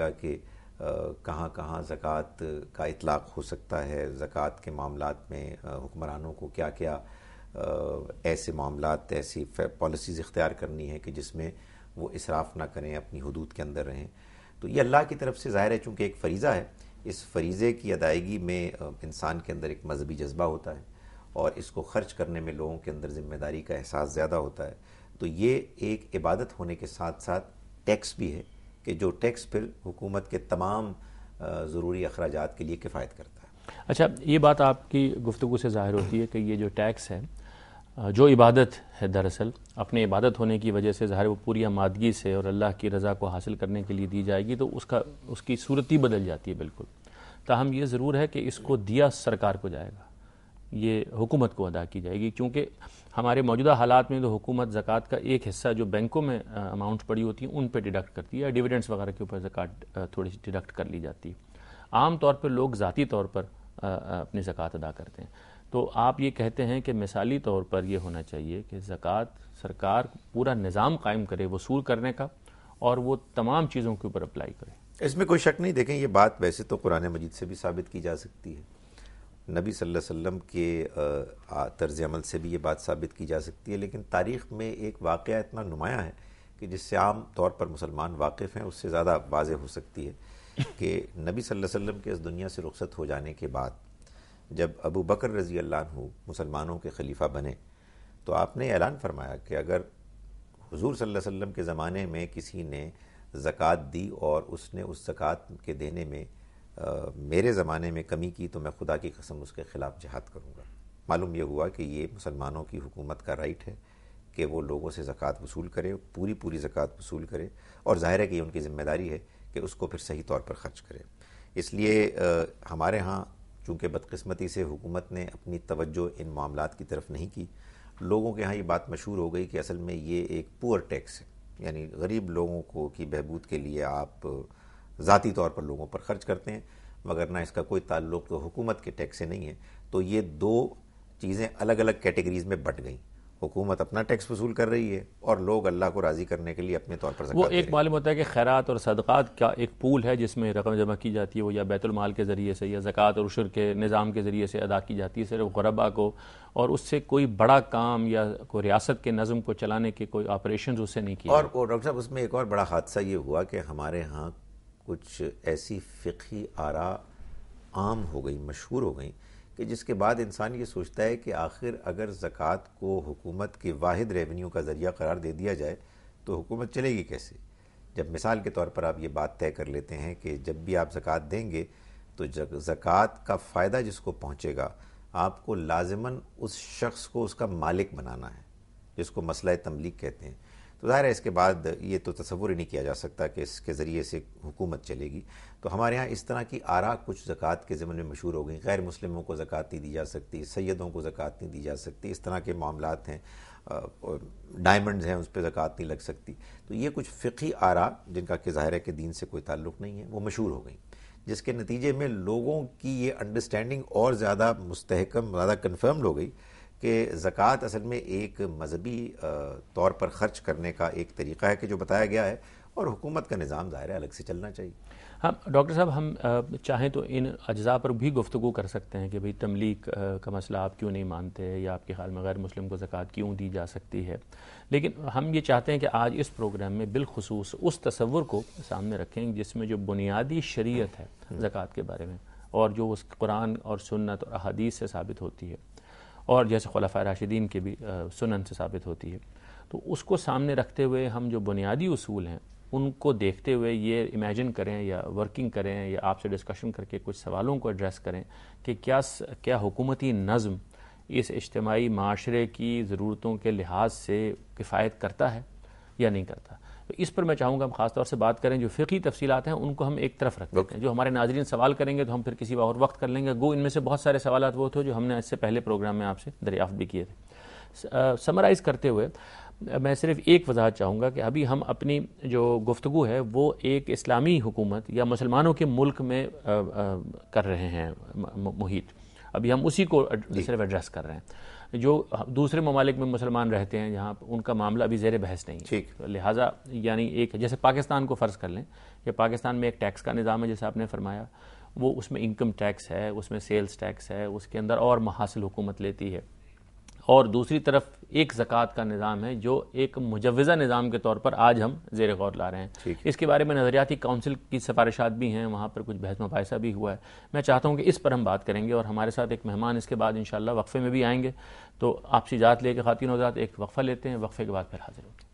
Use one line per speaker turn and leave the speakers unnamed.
कि कहाँ कहाँ ज़क़़त का इतलाक़ हो सकता है ज़क़़त के मामला में हुक्मरानों को क्या क्या ऐसे मामला ऐसी पॉलिसीज़ इख्तियार करनी है कि जिसमें वो इसराफ़ ना करें अपनी हदूद के अंदर रहें तो ये अल्लाह की तरफ से ज़ाहिर है चूँकि एक फ़रीज़ा है इस फरीज़े की अदायगी में इंसान के अंदर एक मजहबी जज्बा होता है और इसको खर्च करने में लोगों के अंदर ज़िम्मेदारी का एहसास ज़्यादा होता है तो ये एक इबादत होने के साथ साथ टैक्स भी है कि जो टैक्स फिर हुकूमत के तमाम ज़रूरी अखराज के लिए किफ़ायत करता है
अच्छा ये बात आपकी गुफ्तु से ज़ाहिर होती है कि ये जो टैक्स है जो इबादत है दरअसल अपने इबादत होने की वजह से ज़ाहिर वो पूरी आमादगी से और अल्लाह की रज़ा को हासिल करने के लिए दी जाएगी तो उसका उसकी सूरत ही बदल जाती है बिल्कुल ताहम ये ज़रूर है कि इसको दिया सरकार को जाएगा ये हुकूमत को अदा की जाएगी क्योंकि हमारे मौजूदा हालात में तो हुकूमत ज़क़़त का एक हिस्सा जो बैंकों में अमाउंट पड़ी होती हैं उन पर डिडक्ट करती है डिविडेंड्स वगैरह के ऊपर ज़क़़त थोड़ी सी डिडक्ट कर ली जाती है आम तौर पर लोग ज़ाती तौर पर अपनी ज़क़़त अदा करते हैं तो आप ये कहते हैं कि मिसाली तौर पर यह होना चाहिए कि ज़क़़त सरकार पूरा निज़ाम कायम करे वसूल करने का और वो तमाम चीज़ों के ऊपर अप्लाई करे इसमें कोई
शक नहीं देखें ये बात वैसे तो कुरान मजीद से भी साबित की जा सकती है नबी सल्लल्लाहु अलैहि वसल्लम के तर्ज अमल से भी ये बात साबित की जा सकती है लेकिन तारीख़ में एक वाक़ इतना नुमाया है कि जिससे आम तौर पर मुसलमान वाकिफ़ हैं उससे ज़्यादा वाज हो सकती है कि नबी सल्लल्लाहु वसल्लम के इस दुनिया से रुखसत हो जाने के बाद जब अबू बकर रज़ी अल्लाह मुसलमानों के खलीफा बने तो आपने ऐलान फरमाया कि अगर हजूर सल्लल्लाहु वसल्लम के ज़माने में किसी ने ज़क़़त दी और उसने उस जक़ात के देने में मेरे ज़माने में कमी की तो मैं खुदा की कसम उसके ख़िलाफ़ जहाद करूँगा मालूम यह हुआ कि ये मुसलमानों की हुकूमत का राइट है कि वो लोगों से ज़क़़त वसूल करे पूरी पूरी ज़क़़त वसूल करे और ज़ाहिर है कि ये उनकी ज़िम्मेदारी है कि उसको फिर सही तौर पर ख़र्च करें इसलिए हमारे यहाँ चूँकि बदकस्मती से हुकूमत ने अपनी तवज्जो इन मामलों की तरफ नहीं की लोगों के यहाँ ये बात मशहूर हो गई कि असल में ये एक पुअर टैक्स है यानी गरीब लोगों को की बहबूद के लिए आप ज़ाती तौर पर लोगों पर खर्च करते हैं मगर ना इसका कोई ताल्लुक तो हुकूमत के टैक्स से नहीं है तो ये दो चीज़ें अलग अलग कैटेगरीज में बट गई हुकूमत अपना टैक्स वसूल कर रही है और लोग अल्लाह को राज़ी करने के लिए अपने तौर पर वो
एक मालूम होता है कि खैरात और सदक़ात का एक पूल है जिसमें रकम जमा की जाती है वो या बैतुलमाल के ज़रिए से या ज़क़़त और उशर के निज़ाम के ज़रिए से अदा की जाती है सिर्फ गुरबा को और उससे कोई बड़ा काम या कोई रियासत के नज़म को चलाने के कोई ऑपरेशन उससे नहीं किया और
डॉक्टर साहब उसमें एक और बड़ा हादसा ये हुआ कि हमारे यहाँ कुछ ऐसी फ़िकी आरा आम हो गई मशहूर हो गई कि जिसके बाद इंसान ये सोचता है कि आखिर अगर ज़क़़त को हुकूमत के वाद रेवेन्यू का ज़रिया करार दे दिया जाए तो हुकूमत चलेगी कैसे जब मिसाल के तौर पर आप ये बात तय कर लेते हैं कि जब भी आप ज़क़़त देंगे तो ज़क़़त का फ़ायदा जिसको पहुँचेगा आपको लाजमन उस शख्स को उसका मालिक बनाना है जिसको मसला तमलीक कहते हैं तो ज़ाहिर है इसके बाद ये तो तस्वुर ही नहीं किया जा सकता कि इसके ज़रिए से हुकूमत चलेगी तो हमारे यहाँ इस तरह की आरा कुछ ज़क़़त के ज़मन में मशहूर हो गई गैर मुस्लिमों को ज़क़़त नहीं दी जा सकती सैदों को ज़क़़त नहीं दी जा सकती इस तरह के मामला हैं डायमंड्स हैं उस पर ज़क़़त नहीं लग सकती तो ये कुछ फ़िकी आरा जिनका कि ज़ाहिर है कि दीन से कोई ताल्लुक़ नहीं है वो मशहूर हो गई जिसके नतीजे में लोगों की ये अंडरस्टैंडिंग और ज़्यादा मुस्तकम ज़्यादा कन्फर्म्ड हो गई कि ज़क़़त असल में एक मजहबी तौर पर ख़र्च करने का एक तरीक़ा है कि जो बताया गया है और हुकूमत का निज़ाम ज़ाहिर है अलग से चलना चाहिए
हाँ डॉक्टर साहब हम चाहें तो इन अज़ा पर भी गुफ्तु कर सकते हैं कि भाई तमलीक का मसला आप क्यों नहीं मानते या आपके ख्याल में गैर मुस्लिम को ज़क़़त क्यों दी जा सकती है लेकिन हम ये चाहते हैं कि आज इस प्रोग्राम में बिलखसूस उस तस्वुर को सामने रखें जिसमें जो बुनियादी शरीय है ज़क़़त के बारे में और जो उस कुरान और सुन्नत और अहादीस से साबित होती है और जैसे खलाफा राशिदीन के भी सुनन से साबित होती है तो उसको सामने रखते हुए हम जो बुनियादी असूल हैं उनको देखते हुए ये इमेजिन करें या वर्किंग करें या आपसे डिस्कशन करके कुछ सवालों को एड्रेस करें कि क्या क्या हुकूमती नज़म इस इज्तमाही माशरे की ज़रूरतों के लिहाज से किफ़ायत करता है या नहीं करता तो इस पर मैं चाहूँगा हम खासतौर से बात करें जो फ़िकी तफसीत हैं उनको हम एक तरफ रखते हैं जो हमारे नाजरन सवाल करेंगे तो हम फिर किसी और वक्त कर लेंगे गो इनमें से बहुत सारे सवाल वो थे जो हमने इससे पहले प्रोग्राम में आपसे दरियाफ्त भी किए थे समराइज़ करते हुए मैं सिर्फ एक वजाहत चाहूँगा कि अभी हम अपनी जो गुफ्तु है वो एक इस्लामी हुकूमत या मुसलमानों के मुल्क में आ, आ, कर रहे हैं मुहित अभी हम उसी को सिर्फ एड्रेस कर रहे हैं जो दूसरे ममालिक में मुसलमान रहते हैं जहाँ उनका मामला अभी जेर बहस नहीं है तो लिहाजा यानी एक जैसे पाकिस्तान को फ़र्ज़ कर लें कि पाकिस्तान में एक टैक्स का निज़ाम है जैसे आपने फरमाया वो उसमें इनकम टैक्स है उसमें सेल्स टैक्स है उसके अंदर और महासिल हुकूमत लेती है और दूसरी तरफ एक ज़क़ात का निज़ाम है जो एक मुजवज़ा निज़ाम के तौर पर आज हम जेर गौर ला रहे हैं इसके बारे में नज़रियाती काउंसिल की सिफारिशात भी हैं वहाँ पर कुछ बहस मुबासा भी हुआ है मैं चाहता हूँ कि इस पर हम बात करेंगे और हमारे साथ एक मेहमान इसके बाद इन वक्फ़े में भी आएंगे तो आपसी जात लेके खातिन वजात एक वक्फ़ा लेते हैं वक्फ़े के बाद फिर हाजिर होते हैं